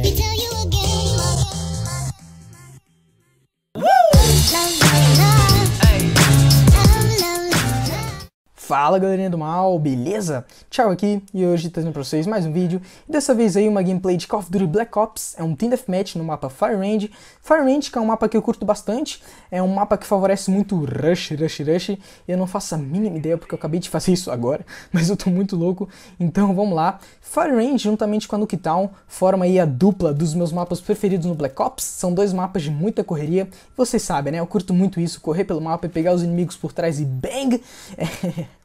they can tell you Fala galerinha do mal, beleza? Tchau aqui e hoje trazendo pra vocês mais um vídeo. E dessa vez aí uma gameplay de Call of Duty Black Ops, é um Team Deathmatch no mapa Fire Range. Fire Range que é um mapa que eu curto bastante, é um mapa que favorece muito Rush, Rush, Rush. E eu não faço a mínima ideia porque eu acabei de fazer isso agora, mas eu tô muito louco. Então vamos lá. Fire Range juntamente com a Nuke Town forma aí a dupla dos meus mapas preferidos no Black Ops. São dois mapas de muita correria. Vocês sabem né, eu curto muito isso, correr pelo mapa e pegar os inimigos por trás e bang! É...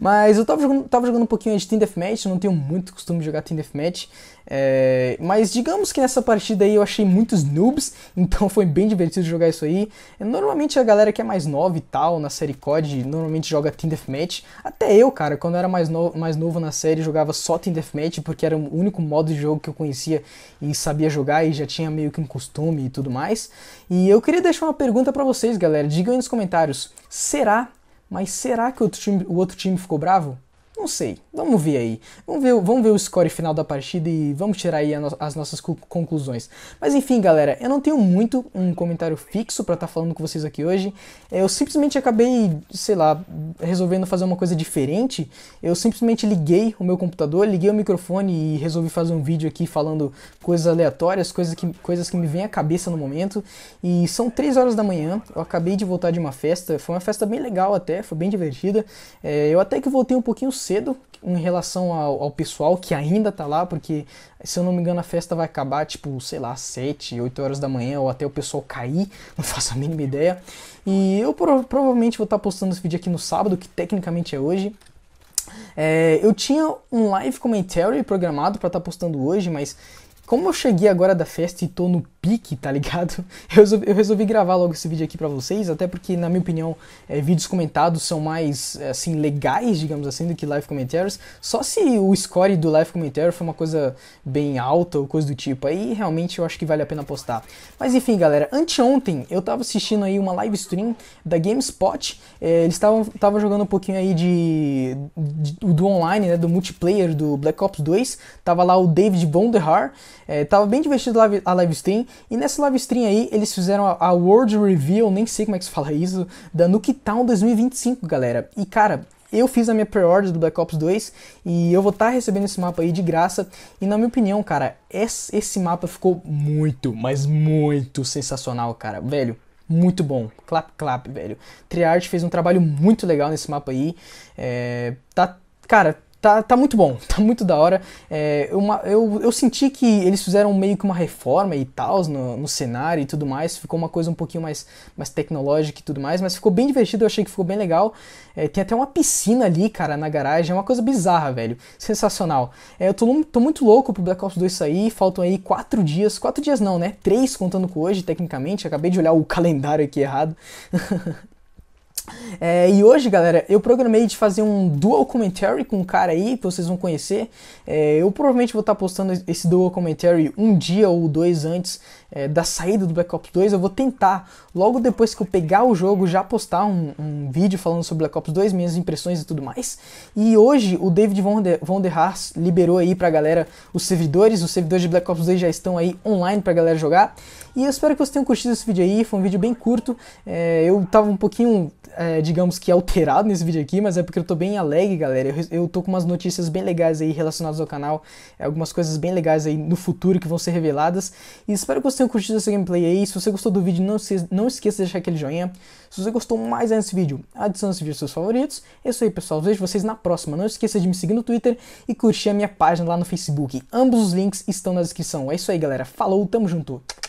Mas eu tava jogando, tava jogando um pouquinho de Team Deathmatch, não tenho muito costume de jogar Team Deathmatch. É, mas digamos que nessa partida aí eu achei muitos noobs, então foi bem divertido jogar isso aí. É, normalmente a galera que é mais nova e tal, na série COD, normalmente joga Team Deathmatch. Até eu, cara, quando eu era mais, no, mais novo na série, jogava só Team Deathmatch, porque era o único modo de jogo que eu conhecia e sabia jogar e já tinha meio que um costume e tudo mais. E eu queria deixar uma pergunta para vocês, galera. Digam aí nos comentários, será mas será que outro time, o outro time ficou bravo? Não sei, vamos ver aí. Vamos ver, vamos ver o score final da partida e vamos tirar aí no, as nossas conclusões. Mas enfim, galera, eu não tenho muito um comentário fixo para estar tá falando com vocês aqui hoje. Eu simplesmente acabei, sei lá, resolvendo fazer uma coisa diferente. Eu simplesmente liguei o meu computador, liguei o microfone e resolvi fazer um vídeo aqui falando coisas aleatórias, coisas que, coisas que me vêm à cabeça no momento. E são 3 horas da manhã, eu acabei de voltar de uma festa. Foi uma festa bem legal até, foi bem divertida. É, eu até que voltei um pouquinho cedo em relação ao, ao pessoal que ainda tá lá, porque se eu não me engano a festa vai acabar tipo, sei lá, 7, 8 horas da manhã ou até o pessoal cair, não faço a mínima ideia. E eu pro, provavelmente vou estar tá postando esse vídeo aqui no sábado, que tecnicamente é hoje. É, eu tinha um live commentary programado para estar tá postando hoje, mas como eu cheguei agora da festa e tô no pique, tá ligado? Eu resolvi, eu resolvi, gravar logo esse vídeo aqui pra vocês, até porque, na minha opinião, é, vídeos comentados são mais, é, assim, legais, digamos assim, do que live commentaries. Só se o score do live commentary foi uma coisa bem alta ou coisa do tipo. Aí, realmente, eu acho que vale a pena postar. Mas, enfim, galera, anteontem eu tava assistindo aí uma live stream da GameSpot. É, eles estavam jogando um pouquinho aí de, de, do online, né, do multiplayer do Black Ops 2. Tava lá o David Bonderhar. É, tava bem divertido a live stream. E nessa live stream aí, eles fizeram a, a World Reveal, nem sei como é que se fala isso, da Nuke Town 2025, galera. E cara, eu fiz a minha pre-order do Black Ops 2 e eu vou estar tá recebendo esse mapa aí de graça. E na minha opinião, cara, esse, mapa ficou muito, mas muito sensacional, cara. Velho, muito bom. Clap, clap, velho. Triart fez um trabalho muito legal nesse mapa aí. É, tá, cara, tá, tá muito bom, tá muito da hora. É, uma, eu, eu senti que eles fizeram meio que uma reforma e tal no, no cenário e tudo mais. Ficou uma coisa um pouquinho mais, mais tecnológica e tudo mais, mas ficou bem divertido, eu achei que ficou bem legal. É, tem até uma piscina ali, cara, na garagem. É uma coisa bizarra, velho. Sensacional. É, eu tô, tô muito louco pro Black Ops 2 sair. Faltam aí quatro dias. Quatro dias não, né? Três contando com hoje, tecnicamente. Acabei de olhar o calendário aqui errado. É, e hoje, galera, eu programei de fazer um dual commentary com um cara aí que vocês vão conhecer. É, eu provavelmente vou estar tá postando esse dual commentary um dia ou dois antes é, da saída do Black Ops 2. Eu vou tentar, logo depois que eu pegar o jogo, já postar um, um vídeo falando sobre Black Ops 2, minhas impressões e tudo mais. E hoje o David Von der, Von der Haas liberou aí pra galera os servidores. Os servidores de Black Ops 2 já estão aí online pra galera jogar. E eu espero que vocês tenham curtido esse vídeo aí. Foi um vídeo bem curto. É, eu tava um pouquinho. É, digamos que alterado nesse vídeo aqui, mas é porque eu tô bem alegre, galera. Eu, eu tô com umas notícias bem legais aí relacionadas ao canal, é algumas coisas bem legais aí no futuro que vão ser reveladas. E espero que vocês tenham curtido esse gameplay aí. Se você gostou do vídeo, não, se, não esqueça de deixar aquele joinha. Se você gostou mais desse vídeo, adiciona esse vídeo aos seus favoritos. É isso aí, pessoal. Vejo vocês na próxima. Não esqueça de me seguir no Twitter e curtir a minha página lá no Facebook. Ambos os links estão na descrição. É isso aí, galera. Falou, tamo junto.